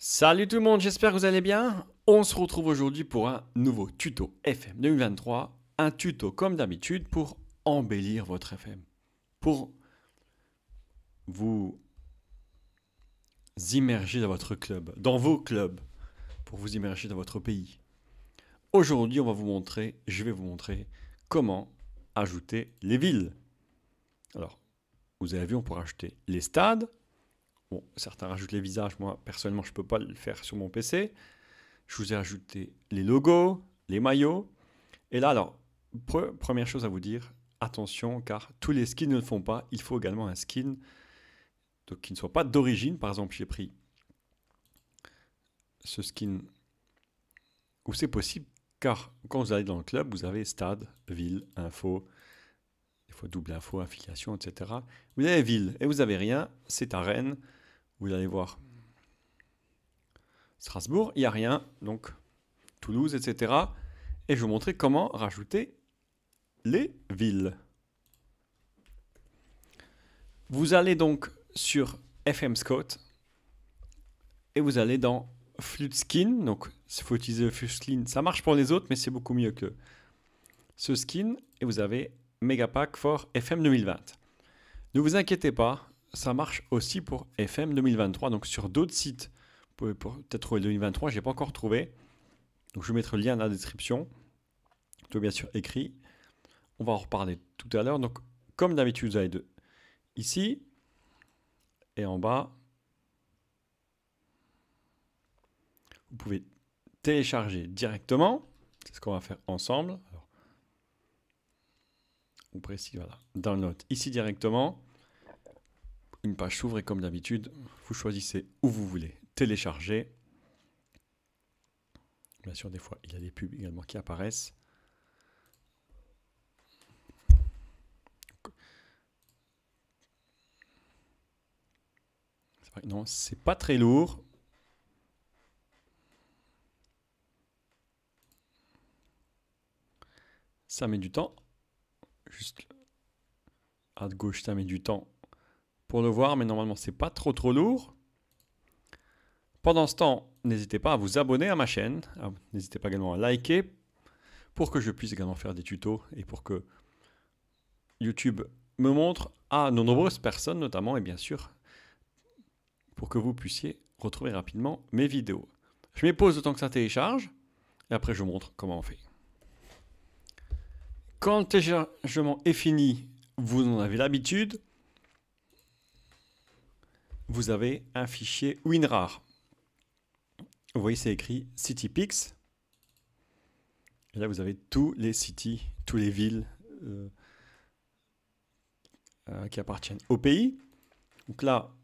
Salut tout le monde, j'espère que vous allez bien. On se retrouve aujourd'hui pour un nouveau tuto FM 2023. Un tuto comme d'habitude pour embellir votre FM. Pour vous immerger dans votre club, dans vos clubs, pour vous immerger dans votre pays. Aujourd'hui, on va vous montrer, je vais vous montrer comment ajouter les villes. Alors, vous avez vu, on peut ajouter les stades, Bon, certains rajoutent les visages. Moi, personnellement, je ne peux pas le faire sur mon PC. Je vous ai ajouté les logos, les maillots. Et là, alors, première chose à vous dire, attention, car tous les skins ne le font pas. Il faut également un skin qui ne soit pas d'origine. Par exemple, j'ai pris ce skin où c'est possible, car quand vous allez dans le club, vous avez stade, ville, info, des fois double info, affiliation, etc. Vous avez ville et vous n'avez rien, c'est arène. Vous allez voir. Strasbourg, il n'y a rien. Donc, Toulouse, etc. Et je vais vous montrer comment rajouter les villes. Vous allez donc sur FM Scott. et vous allez dans skin. Donc, il faut utiliser skin. Ça marche pour les autres, mais c'est beaucoup mieux que ce skin. Et vous avez Megapack for FM 2020. Ne vous inquiétez pas, ça marche aussi pour FM 2023. Donc sur d'autres sites, vous pouvez peut-être trouver 2023, je n'ai pas encore trouvé. Donc je vais mettre le lien dans la description. Tout bien sûr écrit. On va en reparler tout à l'heure. Donc comme d'habitude, vous allez Ici et en bas. Vous pouvez télécharger directement. C'est ce qu'on va faire ensemble. on précise, voilà. Download ici directement page s'ouvre et comme d'habitude, vous choisissez où vous voulez télécharger. Bien sûr, des fois, il y a des pubs également qui apparaissent. Non, c'est pas très lourd. Ça met du temps. Juste à gauche, ça met du temps pour le voir, mais normalement c'est pas trop trop lourd. Pendant ce temps, n'hésitez pas à vous abonner à ma chaîne, ah, n'hésitez pas également à liker pour que je puisse également faire des tutos et pour que YouTube me montre à de nombreuses personnes notamment et bien sûr pour que vous puissiez retrouver rapidement mes vidéos. Je mets pause autant que ça télécharge et après je vous montre comment on fait. Quand le téléchargement est fini, vous en avez l'habitude vous avez un fichier WinRAR. Vous voyez, c'est écrit CityPix. Et là, vous avez tous les cities, tous les villes euh, euh, qui appartiennent au pays. Donc là,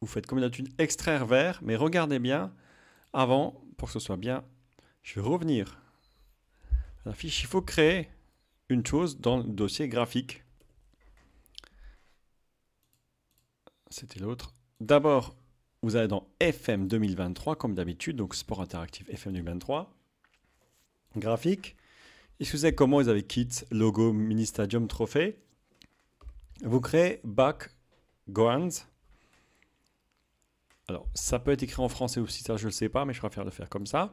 vous faites comme d'habitude extraire vert, mais regardez bien avant, pour que ce soit bien, je vais revenir à la fiche. Il faut créer une chose dans le dossier graphique. C'était l'autre. D'abord, vous allez dans FM 2023, comme d'habitude, donc Sport Interactif FM 2023. Graphique. Et si vous savez comment vous avez kit, logo, mini stadium, trophée, vous créez back Goans. Alors, ça peut être écrit en français aussi, ça je ne sais pas, mais je préfère le faire comme ça.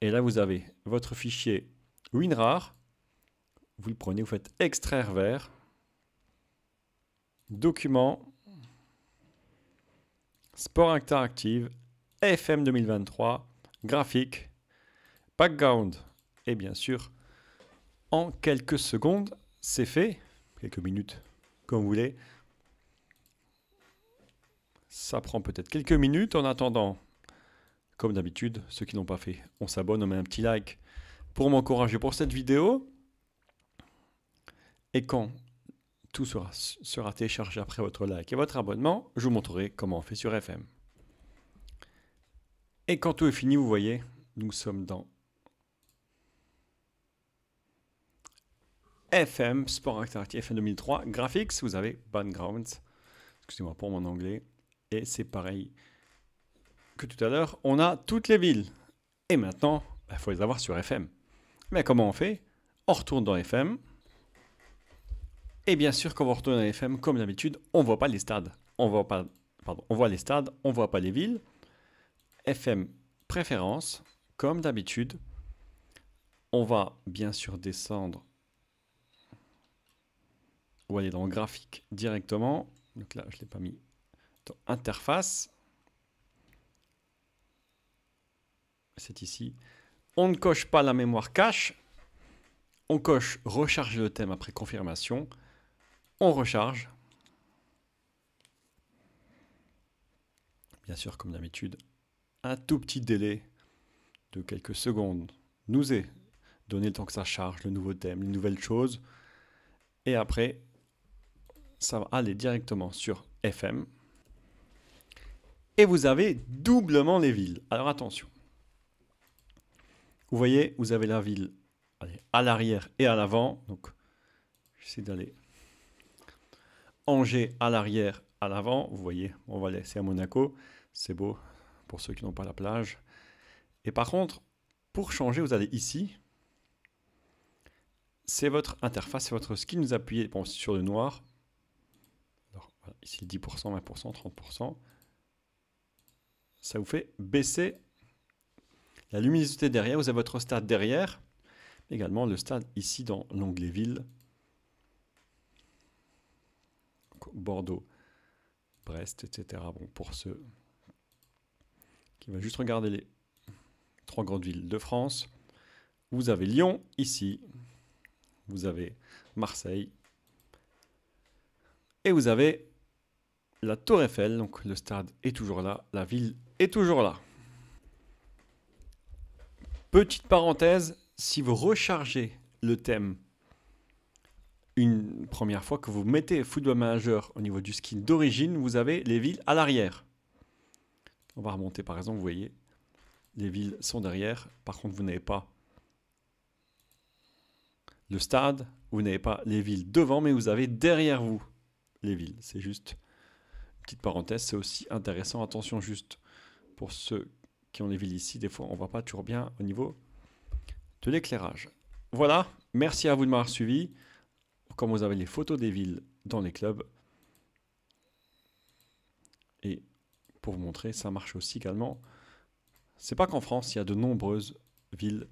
Et là, vous avez votre fichier WinRAR. Vous le prenez, vous faites extraire vers. Documents. Sport interactive. FM 2023. Graphique. Background. Et bien sûr, en quelques secondes, c'est fait. Quelques minutes, comme vous voulez. Ça prend peut-être quelques minutes en attendant. Comme d'habitude, ceux qui n'ont pas fait, on s'abonne, on met un petit like pour m'encourager pour cette vidéo. Et quand tout sera, sera téléchargé après votre like et votre abonnement. Je vous montrerai comment on fait sur FM. Et quand tout est fini, vous voyez, nous sommes dans FM, Sport Interactive FM 2003, Graphics, vous avez Backgrounds, excusez-moi pour mon anglais, et c'est pareil que tout à l'heure, on a toutes les villes. Et maintenant, il bah, faut les avoir sur FM. Mais comment on fait On retourne dans FM, et bien sûr, quand on retourne à FM, comme d'habitude, on voit pas les stades. On voit on voit les stades, on voit pas les villes. FM préférence, comme d'habitude, on va bien sûr descendre ou aller dans graphique directement. Donc là, je ne l'ai pas mis dans interface. C'est ici. On ne coche pas la mémoire cache. On coche recharger le thème après confirmation. On recharge. Bien sûr, comme d'habitude, un tout petit délai de quelques secondes nous est donné le temps que ça charge, le nouveau thème, les nouvelles choses. Et après, ça va aller directement sur FM. Et vous avez doublement les villes. Alors attention. Vous voyez, vous avez la ville à l'arrière et à l'avant. Donc, j'essaie d'aller Angers à l'arrière, à l'avant. Vous voyez, on va laisser à Monaco. C'est beau pour ceux qui n'ont pas la plage. Et par contre, pour changer, vous allez ici. C'est votre interface, c'est votre skin. Vous appuyez sur le noir. ici 10%, 20%, 30%. Ça vous fait baisser la luminosité derrière. Vous avez votre stade derrière. Également le stade ici dans l'onglet ville. Bordeaux, Brest, etc. Bon, pour ceux qui veulent juste regarder les trois grandes villes de France, vous avez Lyon ici, vous avez Marseille, et vous avez la Tour Eiffel, donc le stade est toujours là, la ville est toujours là. Petite parenthèse, si vous rechargez le thème une première fois que vous mettez Football Manager au niveau du skin d'origine, vous avez les villes à l'arrière. On va remonter par exemple, vous voyez, les villes sont derrière. Par contre, vous n'avez pas le stade, vous n'avez pas les villes devant, mais vous avez derrière vous les villes. C'est juste une petite parenthèse, c'est aussi intéressant. Attention juste pour ceux qui ont les villes ici, des fois on ne voit pas toujours bien au niveau de l'éclairage. Voilà, merci à vous de m'avoir suivi comme vous avez les photos des villes dans les clubs, et pour vous montrer, ça marche aussi également. C'est pas qu'en France, il y a de nombreuses villes.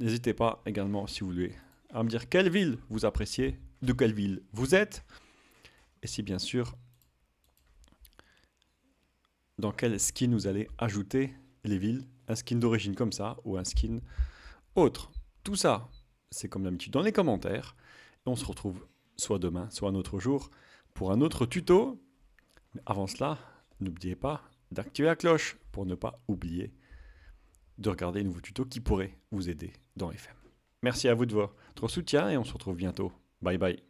N'hésitez pas également, si vous voulez, à me dire quelle ville vous appréciez, de quelle ville vous êtes, et si bien sûr, dans quel skin vous allez ajouter les villes, un skin d'origine comme ça ou un skin autre. Tout ça, c'est comme d'habitude dans les commentaires on se retrouve soit demain, soit un autre jour pour un autre tuto. Mais avant cela, n'oubliez pas d'activer la cloche pour ne pas oublier de regarder les nouveaux tutos qui pourraient vous aider dans FM. Merci à vous de votre soutien et on se retrouve bientôt. Bye bye.